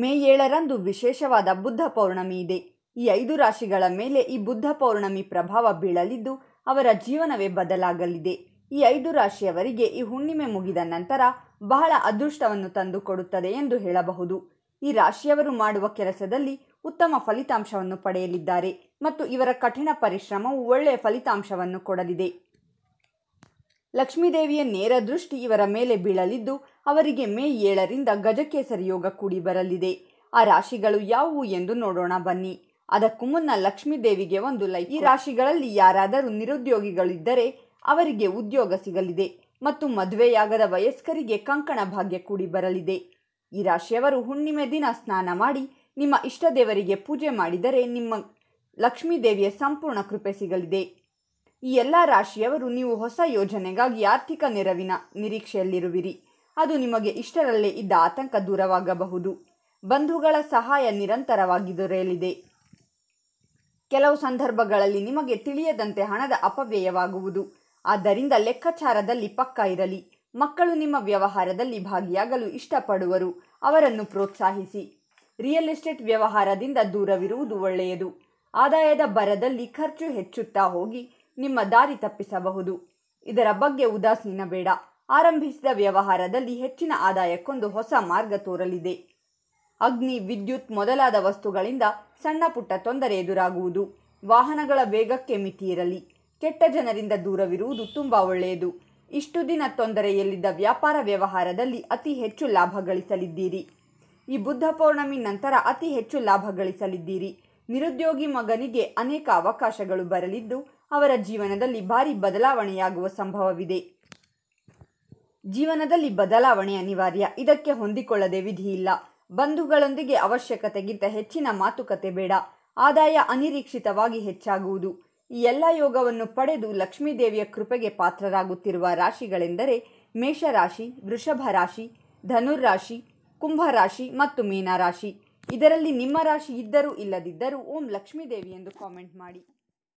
ಮೇ ಏಳರಂದು ವಿಶೇಷವಾದ ಬುದ್ಧ ಪೌರ್ಣಮಿ ಇದೆ ಈ ಐದು ರಾಶಿಗಳ ಮೇಲೆ ಈ ಬುದ್ಧ ಪೌರ್ಣಮಿ ಪ್ರಭಾವ ಬೀಳಲಿದ್ದು ಅವರ ಜೀವನವೇ ಬದಲಾಗಲಿದೆ ಈ ಐದು ರಾಶಿಯವರಿಗೆ ಈ ಹುಣ್ಣಿಮೆ ಮುಗಿದ ನಂತರ ಬಹಳ ಅದೃಷ್ಟವನ್ನು ತಂದುಕೊಡುತ್ತದೆ ಎಂದು ಹೇಳಬಹುದು ಈ ರಾಶಿಯವರು ಮಾಡುವ ಕೆಲಸದಲ್ಲಿ ಉತ್ತಮ ಫಲಿತಾಂಶವನ್ನು ಪಡೆಯಲಿದ್ದಾರೆ ಮತ್ತು ಇವರ ಕಠಿಣ ಪರಿಶ್ರಮವು ಒಳ್ಳೆಯ ಫಲಿತಾಂಶವನ್ನು ಕೊಡಲಿದೆ ಲಕ್ಷ್ಮೀದೇವಿಯ ನೇರ ದೃಷ್ಟಿ ಇವರ ಮೇಲೆ ಬೀಳಲಿದ್ದು ಅವರಿಗೆ ಮೇ ಏಳರಿಂದ ಗಜಕೇಸರಿ ಯೋಗ ಕೂಡಿ ಬರಲಿದೆ ಆ ರಾಶಿಗಳು ಯಾವುವು ಎಂದು ನೋಡೋಣ ಬನ್ನಿ ಅದಕ್ಕೂ ಮುನ್ನ ಲಕ್ಷ್ಮೀದೇವಿಗೆ ಒಂದು ಲೈಕ್ ಈ ರಾಶಿಗಳಲ್ಲಿ ಯಾರಾದರೂ ನಿರುದ್ಯೋಗಿಗಳಿದ್ದರೆ ಅವರಿಗೆ ಉದ್ಯೋಗ ಸಿಗಲಿದೆ ಮತ್ತು ಮದುವೆಯಾಗದ ವಯಸ್ಕರಿಗೆ ಕಂಕಣ ಭಾಗ್ಯ ಕೂಡಿ ಬರಲಿದೆ ಈ ರಾಶಿಯವರು ಹುಣ್ಣಿಮೆ ದಿನ ಸ್ನಾನ ಮಾಡಿ ನಿಮ್ಮ ಇಷ್ಟ ದೇವರಿಗೆ ಪೂಜೆ ಮಾಡಿದರೆ ನಿಮ್ಮ ಲಕ್ಷ್ಮೀದೇವಿಯ ಸಂಪೂರ್ಣ ಕೃಪೆ ಸಿಗಲಿದೆ ಈ ಎಲ್ಲ ರಾಶಿಯವರು ನೀವು ಹೊಸ ಯೋಜನೆಗಾಗಿ ಆರ್ಥಿಕ ನೆರವಿನ ನಿರೀಕ್ಷೆಯಲ್ಲಿರುವಿರಿ ಅದು ನಿಮಗೆ ಇಷ್ಟರಲ್ಲೇ ಇದ್ದ ಆತಂಕ ದೂರವಾಗಬಹುದು ಬಂಧುಗಳ ಸಹಾಯ ನಿರಂತರವಾಗಿ ದೊರೆಯಲಿದೆ ಕೆಲವು ಸಂದರ್ಭಗಳಲ್ಲಿ ನಿಮಗೆ ತಿಳಿಯದಂತೆ ಹಣದ ಅಪವ್ಯಯವಾಗುವುದು ಆದ್ದರಿಂದ ಲೆಕ್ಕಾಚಾರದಲ್ಲಿ ಪಕ್ಕ ಇರಲಿ ಮಕ್ಕಳು ನಿಮ್ಮ ವ್ಯವಹಾರದಲ್ಲಿ ಭಾಗಿಯಾಗಲು ಇಷ್ಟಪಡುವರು ಅವರನ್ನು ಪ್ರೋತ್ಸಾಹಿಸಿ ರಿಯಲ್ ಎಸ್ಟೇಟ್ ವ್ಯವಹಾರದಿಂದ ದೂರವಿರುವುದು ಒಳ್ಳೆಯದು ಆದಾಯದ ಬರದಲ್ಲಿ ಖರ್ಚು ಹೆಚ್ಚುತ್ತಾ ಹೋಗಿ ನಿಮ್ಮ ದಾರಿ ತಪ್ಪಿಸಬಹುದು ಇದರ ಬಗ್ಗೆ ಉದಾಸೀನ ಬೇಡ ಆರಂಭಿಸಿದ ವ್ಯವಹಾರದಲ್ಲಿ ಹೆಚ್ಚಿನ ಆದಾಯಕ್ಕೊಂದು ಹೊಸ ಮಾರ್ಗ ತೋರಲಿದೆ ಅಗ್ನಿ ವಿದ್ಯುತ್ ಮೊದಲಾದ ವಸ್ತುಗಳಿಂದ ಸಣ್ಣ ಪುಟ್ಟ ತೊಂದರೆ ಎದುರಾಗುವುದು ವಾಹನಗಳ ವೇಗಕ್ಕೆ ಮಿತಿಯಿರಲಿ ಕೆಟ್ಟ ಜನರಿಂದ ದೂರವಿರುವುದು ತುಂಬ ಒಳ್ಳೆಯದು ಇಷ್ಟು ದಿನ ತೊಂದರೆಯಲ್ಲಿದ್ದ ವ್ಯಾಪಾರ ವ್ಯವಹಾರದಲ್ಲಿ ಅತಿ ಹೆಚ್ಚು ಲಾಭ ಗಳಿಸಲಿದ್ದೀರಿ ಈ ಬುದ್ಧ ಪೌರ್ಣಮಿ ನಂತರ ಅತಿ ಹೆಚ್ಚು ಲಾಭ ಗಳಿಸಲಿದ್ದೀರಿ ನಿರುದ್ಯೋಗಿ ಮಗನಿಗೆ ಅನೇಕ ಅವಕಾಶಗಳು ಬರಲಿದ್ದು ಅವರ ಜೀವನದಲ್ಲಿ ಭಾರಿ ಬದಲಾವಣೆಯಾಗುವ ಸಂಭವವಿದೆ ಜೀವನದಲ್ಲಿ ಬದಲಾವಣೆ ಅನಿವಾರ್ಯ ಇದಕ್ಕೆ ಹೊಂದಿಕೊಳ್ಳದೆ ವಿಧಿಯಿಲ್ಲ ಬಂಧುಗಳೊಂದಿಗೆ ಅವಶ್ಯಕತೆಗಿಂತ ಹೆಚ್ಚಿನ ಮಾತುಕತೆ ಬೇಡ ಆದಾಯ ಅನಿರೀಕ್ಷಿತವಾಗಿ ಹೆಚ್ಚಾಗುವುದು ಈ ಎಲ್ಲ ಯೋಗವನ್ನು ಪಡೆದು ಲಕ್ಷ್ಮೀದೇವಿಯ ಕೃಪೆಗೆ ಪಾತ್ರರಾಗುತ್ತಿರುವ ರಾಶಿಗಳೆಂದರೆ ಮೇಷರಾಶಿ ವೃಷಭ ರಾಶಿ ಧನುರ್ರಾಶಿ ಕುಂಭರಾಶಿ ಮತ್ತು ಮೀನರಾಶಿ ಇದರಲ್ಲಿ ನಿಮ್ಮ ರಾಶಿ ಇದ್ದರೂ ಇಲ್ಲದಿದ್ದರೂ ಓಂ ಲಕ್ಷ್ಮೀದೇವಿ ಎಂದು ಕಾಮೆಂಟ್ ಮಾಡಿ